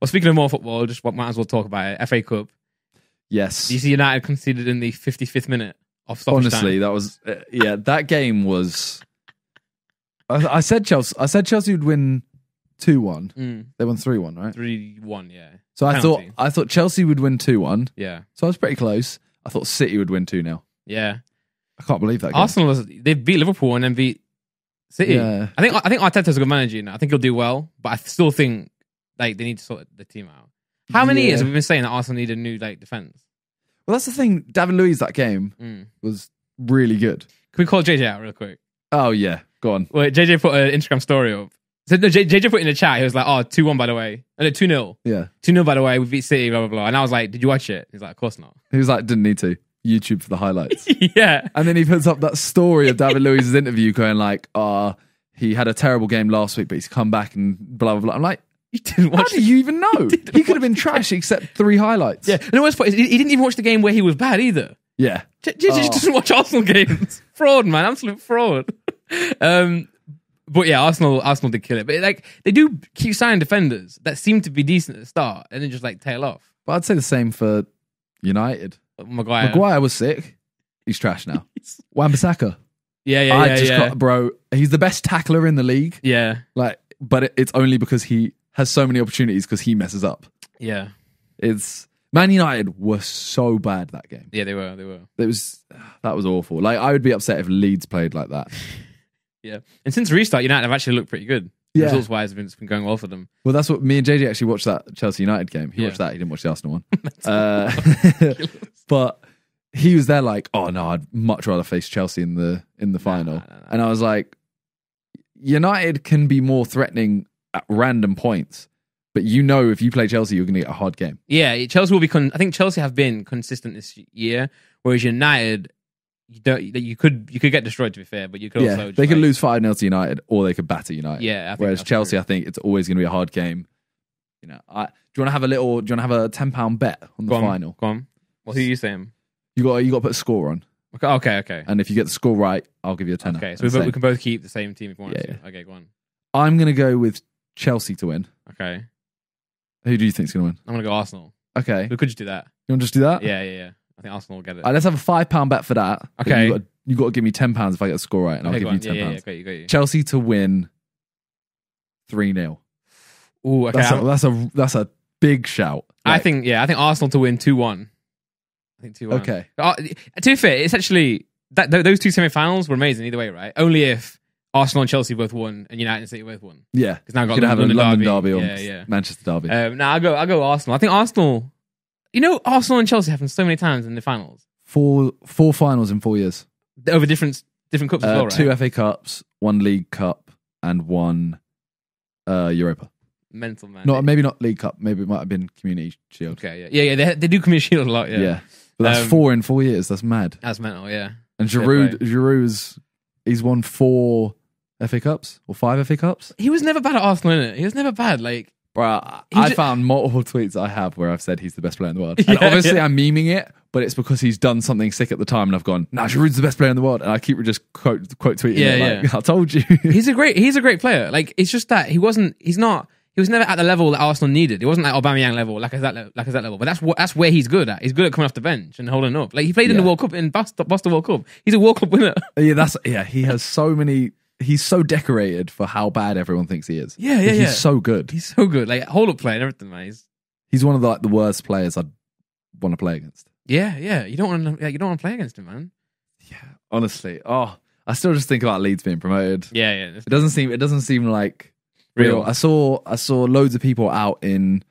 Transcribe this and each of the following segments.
Well, speaking of more football, just what might as well talk about it. FA Cup. Yes. DC United conceded in the 55th minute of stoppage Honestly, time. that was uh, yeah. That game was. I, I, said Chelsea. I said Chelsea would win two one. Mm. They won three one, right? Three one, yeah. So Penalty. I thought I thought Chelsea would win two one. Yeah. So I was pretty close. I thought City would win two 0 Yeah. I can't believe that. Game. Arsenal they beat Liverpool and then beat City. Yeah. I think I think Arteta's a good manager. Now. I think he'll do well, but I still think like they need to sort the team out. How many yeah. years have we been saying that Arsenal need a new like defense? Well, that's the thing. David Luiz that game mm. was really good. Can we call JJ out real quick? Oh yeah, go on. Wait, JJ put an Instagram story up. So no, JJ put in the chat. He was like, "Oh, two one by the way, and oh, no, two 0 Yeah, two 0 by the way. We beat City, blah blah blah." And I was like, "Did you watch it?" He's like, "Of course not." He was like, "Didn't need to." YouTube for the highlights. yeah. And then he puts up that story of David Luiz's interview going like, ah, uh, he had a terrible game last week, but he's come back and blah, blah, blah. I'm like, he didn't watch. How the, do you even know? He, he could have been trash except three highlights. Yeah, and the worst part is he, didn't even watch the game where he was bad either. Yeah, he J- oh. just doesn't watch Arsenal games. fraud, man, absolute fraud. Um, but yeah, Arsenal, Arsenal did kill it. But like they do keep signing defenders that seem to be decent at the start and then just like tail off. But I'd say the same for United. Maguire, Maguire was sick. He's trash now. wan Yeah, yeah, I yeah, just yeah. Got, bro, he's the best tackler in the league. Yeah, like, but it, it's only because he has so many opportunities because he messes up. Yeah. It's Man United were so bad that game. Yeah, they were. They were. It was that was awful. Like I would be upset if Leeds played like that. yeah, and since restart, United have actually looked pretty good. Yeah. Results wise, it's been going well for them. Well, that's what me and JJ actually watched that Chelsea United game. He yeah. watched that. He didn't watch the Arsenal one. uh, but he was there like, oh no, I'd much rather face Chelsea in the in the final. Nah, nah, nah, and I was like, United can be more threatening at random points. But you know, if you play Chelsea, you're going to get a hard game. Yeah, Chelsea will be. Con- I think Chelsea have been consistent this year, whereas United, you don't. You could you could get destroyed to be fair, but you could yeah, also they could like, lose five 0 to United, or they could batter United. Yeah. whereas Chelsea, true. I think it's always going to be a hard game. You know, I, do you want to have a little? Do you want to have a ten pound bet on the on, final? Go on. Well, who are you saying? You got you got to put a score on. Okay, okay, okay. And if you get the score right, I'll give you a tenner. Okay, so we, both, we, can both keep the same team if you want yeah, to. Yeah. Okay, go on. I'm gonna go with Chelsea to win. Okay. Who do you think's going to win? I'm going to go Arsenal. Okay. But could you do that? You want to just do that? Yeah, yeah, yeah. I think Arsenal will get it. right, let's have a five pound bet for that. Okay. You got, you got to give me ten pounds if I get a score right, and I'll give you ten yeah, yeah, yeah, pounds. you, Chelsea to win three 0 Ooh, okay. That's, a, that's a that's a big shout. I think yeah, I think Arsenal to win two one. I think two one. Okay. Uh, to be fair, it's actually that th- those 2 semifinals were amazing either way, right? Only if Arsenal and Chelsea both won, and United and City both won. Yeah, because now I've got could London, have a London, derby, derby or yeah, yeah. Manchester derby. Um, now I go, I go Arsenal. I think Arsenal. You know, Arsenal and Chelsea happened so many times in the finals. Four, four finals in four years over different different cups uh, as well, uh, right? Two FA Cups, one League Cup, and one uh, Europa. Mental man. No, maybe not League Cup. Maybe it might have been Community Shield. Okay, yeah, yeah, yeah. They, they do Community Shield a lot. Yeah, yeah. But that's um, four in four years. That's mad. That's mental. Yeah. And Giroud, Giroud's he's won four FA Cups or five FA Cups. He was never bad at Arsenal, innit? He was never bad. Like, Bruh, I found multiple tweets I have where I've said he's the best player in the world. And Yeah, obviously, I'm memeing it, but it's because he's done something sick at the time, and I've gone, "Nah, Giroud's the best player in the world," and I keep just quote quote tweeting. Yeah, it, like, I told you. he's a great he's a great player. Like it's just that he wasn't he's not he was never at the level that Arsenal needed. He wasn't at Aubameyang level, like as that level, like as that level. But that's what that's where he's good at. He's good at coming off the bench and holding up. Like he played in the World Cup in Boston, Boston World Cup. He's a World Cup winner. yeah, that's yeah. He has so many he's so decorated for how bad everyone thinks he is. Yeah, yeah, He's yeah. so good. He's so good. Like hold up play and everything, man. He's, He's one of the, like the worst players I'd want to play against. yeah, yeah. You don't want to. you don't want to play against him, man. Yeah, honestly. Oh, I still just think about Leeds being promoted. Yeah, yeah. It doesn't seem. It doesn't seem like real. Real. I saw. I saw loads of people out in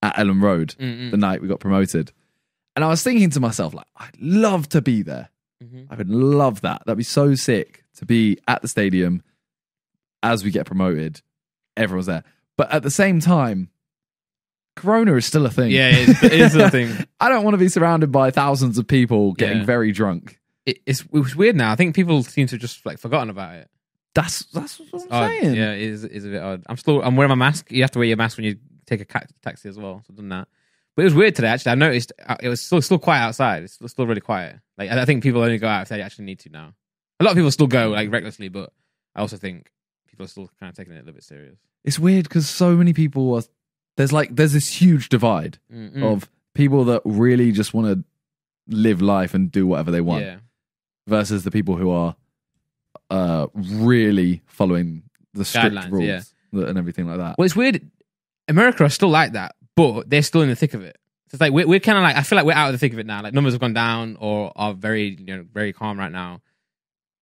at Ellen Road mm, mm. the night we got promoted, and I was thinking to myself, like, I'd love to be there. Mm-hmm. I would love that. That'd be so sick to be at the stadium as we get promoted. Everyone's there. But at the same time, Corona is still a thing. Yeah, it is, it is a thing. I don't want to be surrounded by thousands of people getting Yeah. very drunk. It, it's, it's weird now. I think people seem to have just like forgotten about it. That's that's what I'm Odd. saying. Yeah, it is, it is a bit odd. I'm still. I'm wearing my mask. You have to wear your mask when you take a taxi as well. So I've done that. But it was weird today. Actually, I noticed uh, it was still still quiet outside. It's still, really quiet. Like I I think people only go out if they actually need to now. A lot of people still go like recklessly, but I also think people are still kind of taking it a little bit serious. It's weird because so many people are. There's like there's this huge divide Mm-mm. of people that really just want to live life and do whatever they want Yeah. versus the people who are uh really following the strict Guidelines, rules yeah. and everything like that. Well, it's weird. America are still like that, but they're still in the thick of it. So it's like we're, we're kind of like I feel like we're out of the thick of it now. Like numbers have gone down or are very you know very calm right now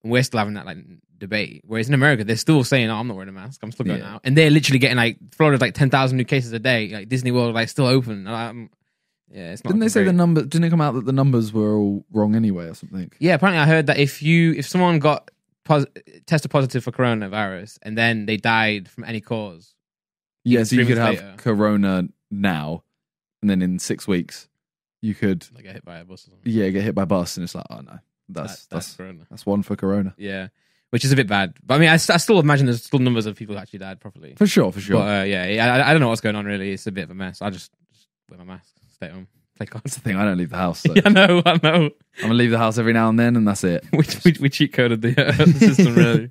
we're still having that like debate. Whereas in America, they're still saying, "Oh, I'm not wearing a mask. I'm still going Yeah. out," and they're literally getting like Florida's like ten thousand new cases a day. Like Disney World, like still open. And I'm- yeah, it's not. Didn't they say great. the number? Didn't it come out that the numbers were all wrong anyway, or something? Yeah, apparently I heard that if you if someone got pos- tested positive for coronavirus and then they died from any cause, Yeah, so you could have corona now, and then in six weeks, you could like get hit by a bus or something. yeah get hit by a bus, and it's like, oh no, that's that's that's, corona. that's one for corona. Yeah, which is a bit bad. But I mean, I, I still imagine there's still numbers of people who actually died properly. For sure, for sure. But, uh, yeah, I, I don't know what's going on really. It's a bit of a mess. I just, just wear my mask, stay home. that's the thing. I don't leave the house. So. yeah, I know. I know. I'm gonna leave the house every now and then, and that's it. we, we, we cheat coded the, uh, the system really.